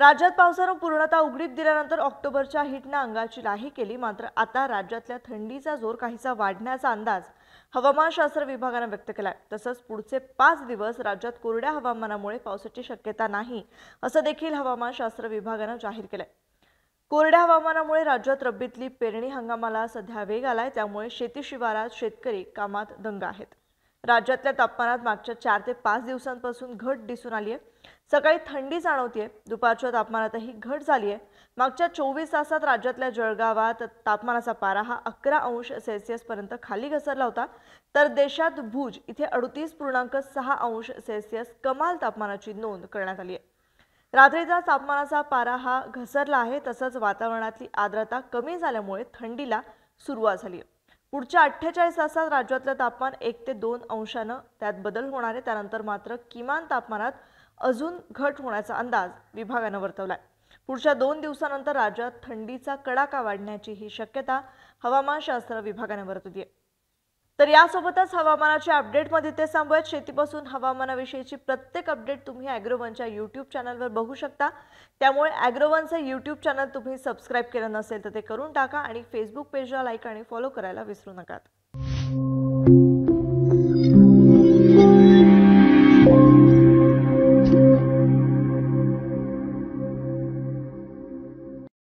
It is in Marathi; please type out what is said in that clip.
राज्यात पावसानं पूर्णतः उघडीप दिल्यानंतर ऑक्टोबरच्या हिटनं अंगाची लाही केली मात्र आता राज्यातल्या थंडीचा जोर काहीसा वाढण्याचा अंदाज हवामानशास्त्र विभागानं व्यक्त केलाय तसंच पुढचे पाच दिवस राज्यात कोरड्या हवामानामुळे पावसाची शक्यता नाही असं देखील हवामानशास्त्र विभागानं जाहीर केलंय कोरड्या हवामानामुळे राज्यात रब्बीतली पेरणी हंगामाला सध्या वेग आलाय त्यामुळे शेती शिवारात शेतकरी कामात दंग आहेत राज्यातल्या तापमानात मागच्या चार ते पाच दिवसांपासून घट दिसून आली आहे सकाळी थंडी जाणवतीये दुपारच्या तापमानातही घट झाली आहे मागच्या चोवीस तासात राज्यातल्या जळगावात तापमानाचा पारा हा अकरा अंश सेल्सिअस पर्यंत खाली घसरला होता तर देशात भुज इथे अडतीस पूर्णांक सहा अंश सेल्सिअस कमाल तापमानाची नोंद करण्यात आली आहे रात्रीचा तापमानाचा पारा हा घसरला आहे तसंच वातावरणातली आर्द्रता कमी झाल्यामुळे थंडीला सुरुवात झाली आहे पुढच्या अठ्ठेचाळीस तासात राज्यातलं तापमान एक ते दोन अंशानं त्यात बदल होणार आहे त्यानंतर मात्र किमान तापमानात अजून घट होण्याचा अंदाज विभागानं वर्तवला आहे पुढच्या दोन दिवसानंतर राज्यात थंडीचा कडाका वाढण्याची ही शक्यता हवामानशास्त्र विभागाने वर्तवली आहे तर यासोबतच हवामानाच्या अपडेटमध्ये ते सांगूयात शेतीपासून हवामानाविषयीची प्रत्येक अपडेट तुम्ही ॲग्रोवनच्या यूट्यूब चॅनलवर बघू शकता त्यामुळे ॲग्रोवनचं यूट्यूब चॅनल तुम्ही सबस्क्राईब केलं नसेल तर ते करून टाका आणि फेसबुक पेजला लाईक आणि फॉलो करायला विसरू नका